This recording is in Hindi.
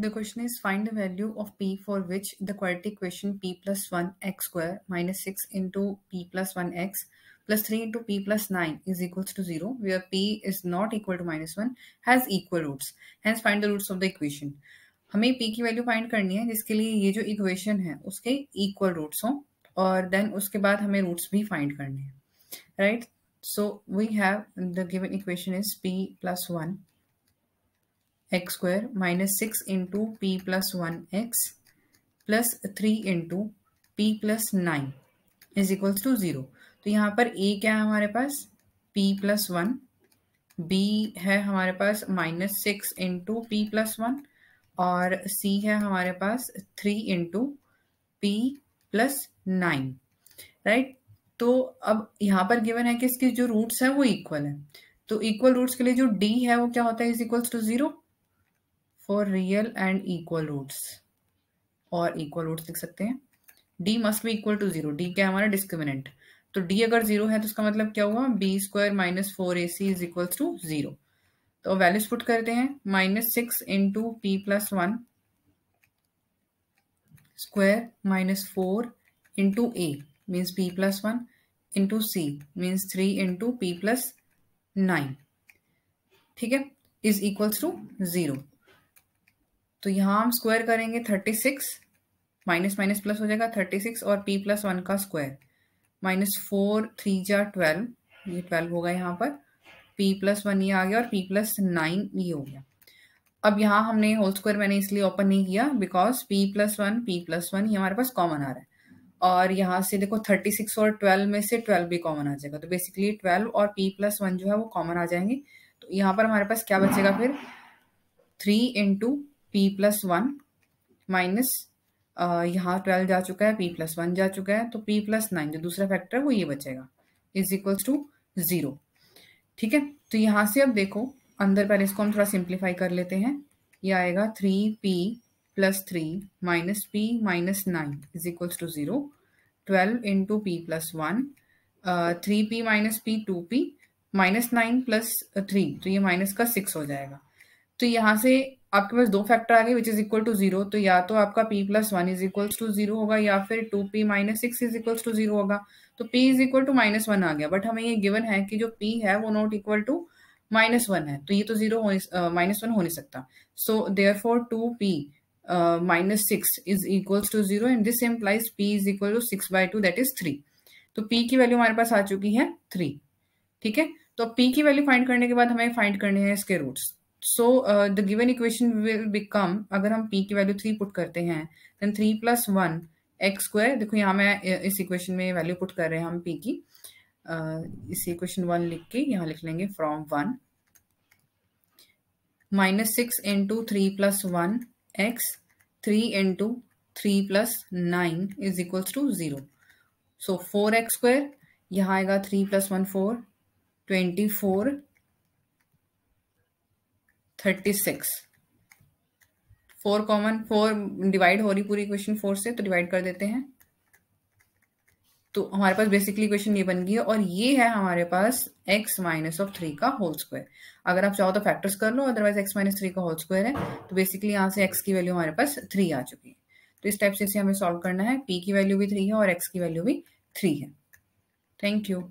The question is find the value of p for which the quadratic equation p plus 1 x square minus 6 into p plus 1 x plus 3 into p plus 9 is equals to 0 where p is not equal to minus 1 has equal roots. Hence find the roots of the equation. हमें p की वैल्यू फाइंड करनी है जिसके लिए ये जो इक्वेशन है उसके इक्वल रूट्स हों और देन उसके बाद हमें रूट्स भी फाइंड करने हैं right so we have the given equation is p plus one x square minus six into p plus one x plus three into p plus nine is equals to zero तो यहाँ पर ए क्या है हमारे पास पी प्लस वन बी है हमारे पास minus six into p plus one और सी है हमारे पास three into p plus nine right तो अब यहाँ पर गिवन है कि इसके जो रूट्स हैं वो इक्वल है तो इक्वल रूट्स के लिए जो डी है वो क्या होता है is equals to zero for real and equal roots और इक्वल रूट्स लिख सकते हैं डी मस्ट भी इक्वल टू जीरो डी क्या हमारा डिस्क्रिमिनेंट तो डी अगर जीरो है तो उसका मतलब क्या हुआ b square minus four a c is equal to zero तो वैल्यूज पुट करते हैं minus six into p plus one square minus four into a means p plus one into c means three into p plus nine ठीक है इज इक्वल्स टू जीरो तो यहाँ हम स्क्वायर करेंगे thirty six minus minus plus हो जाएगा थर्टी सिक्स और पी प्लस वन का स्क्वायर माइनस फोर थ्री जा ट्वेल्व ये ट्वेल्व होगा यहाँ पर पी प्लस वन ये आ गया और पी प्लस नाइन ये हो गया अब यहाँ हमने होल स्क्वायर मैंने इसलिए ओपन नहीं किया because p plus one p plus one ये हमारे पास कॉमन आ रहा है और यहाँ से देखो थर्टी सिक्स और ट्वेल्व में से ट्वेल्व भी कॉमन आ जाएगा तो बेसिकली ट्वेल्व और पी प्लस वन जो है वो कॉमन आ जाएंगे तो यहाँ पर हमारे पास क्या बचेगा फिर three into p plus one minus यहाँ ट्वेल्व जा चुका है p प्लस वन जा चुका है तो p प्लस नाइन जो दूसरा फैक्टर है वो ये बचेगा इज इक्वल्स टू ज़ीरो ठीक है तो यहाँ से अब देखो अंदर पहले इसको हम थोड़ा सिंप्लीफाई कर लेते हैं ये आएगा three p plus three minus p minus nine is equals to zero twelve into p plus one three p minus p two p minus nine plus three तो ये माइनस का सिक्स हो जाएगा तो यहाँ से आपके पास दो फैक्टर आ गए which is equal to zero तो या तो आपका p plus one is equal to zero होगा या फिर two p minus six is equal to zero होगा तो p is equal to minus one आ गया बट हमें ये गिवन है कि जो p है वो not equal to minus one है तो ये तो जीरो माइनस वन हो नहीं सकता so therefore two p minus six is equal to zero and this implies p is equal to six by two that is three तो p की वैल्यू हमारे पास आ चुकी है थ्री ठीक है तो p की वैल्यू फाइंड करने के बाद हमें फाइंड करने हैं इसके roots so the given equation will become अगर हम पी की वैल्यू थ्री पुट करते हैं then three plus one x square देखो यहाँ मैं इस इक्वेशन में वैल्यू पुट कर रहे हैं हम पी की uh, इस इक्वेशन वन लिख के यहाँ लिख लेंगे from one minus six into three plus one x three into three plus nine is equals to zero so four x square यहाँ आएगा three plus one four twenty four thirty six four common four divide हो रही पूरी इक्वेशन फोर से तो डिवाइड कर देते हैं तो हमारे पास बेसिकली इक्वेशन ये बन गई है और ये है हमारे पास x माइनस ऑफ थ्री का होल स्क्वायर अगर आप चाहो तो फैक्टर्स कर लो अदरवाइज x माइनस थ्री का होल स्क्वायर है तो बेसिकली यहाँ से x की वैल्यू हमारे पास थ्री आ चुकी है तो इस टाइप से इसे हमें सॉल्व करना है p की वैल्यू भी थ्री है और x की वैल्यू भी थ्री है थैंक यू